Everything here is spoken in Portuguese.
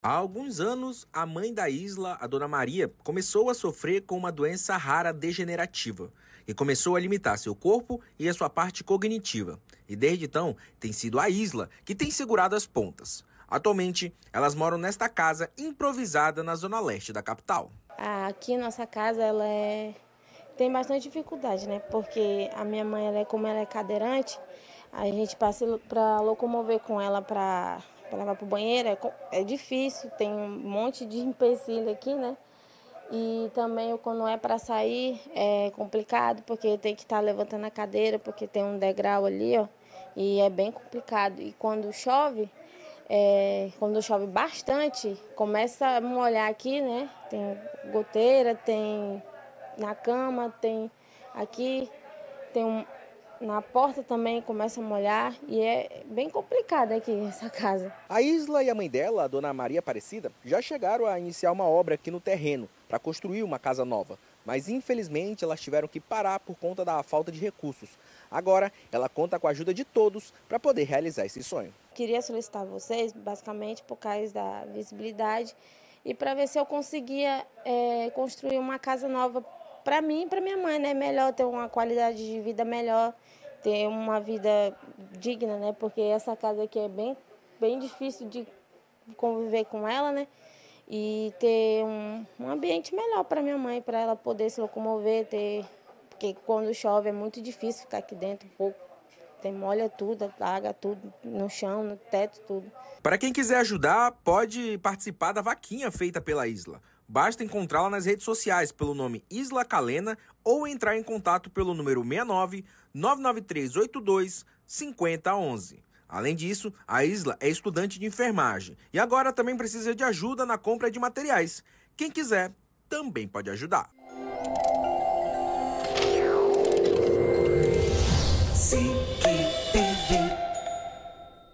Há alguns anos, a mãe da Isla, a dona Maria, começou a sofrer com uma doença rara degenerativa e começou a limitar seu corpo e a sua parte cognitiva. E desde então, tem sido a Isla que tem segurado as pontas. Atualmente, elas moram nesta casa improvisada na zona leste da capital. Aqui nossa casa ela é... tem bastante dificuldade, né? Porque a minha mãe, ela é, como ela é cadeirante, a gente passa para locomover com ela para para levar para o banheiro é, é difícil, tem um monte de empecilho aqui, né? E também quando é para sair é complicado, porque tem que estar tá levantando a cadeira, porque tem um degrau ali, ó. E é bem complicado. E quando chove, é, quando chove bastante, começa a molhar aqui, né? Tem goteira, tem na cama, tem aqui, tem um, na porta também começa a molhar e é bem complicado aqui essa casa. A Isla e a mãe dela, a dona Maria Aparecida, já chegaram a iniciar uma obra aqui no terreno para construir uma casa nova, mas infelizmente elas tiveram que parar por conta da falta de recursos. Agora, ela conta com a ajuda de todos para poder realizar esse sonho. Queria solicitar vocês, basicamente por causa da visibilidade e para ver se eu conseguia é, construir uma casa nova para mim e para minha mãe, né? Melhor ter uma qualidade de vida melhor, ter uma vida digna, né? Porque essa casa aqui é bem, bem difícil de conviver com ela, né? E ter um, um ambiente melhor para minha mãe, para ela poder se locomover, ter porque quando chove é muito difícil ficar aqui dentro um pouco. Tem molha tudo, água tudo, no chão, no teto, tudo. Para quem quiser ajudar, pode participar da vaquinha feita pela Isla. Basta encontrá-la nas redes sociais pelo nome Isla Calena ou entrar em contato pelo número 69 99382 5011. Além disso, a Isla é estudante de enfermagem e agora também precisa de ajuda na compra de materiais. Quem quiser também pode ajudar.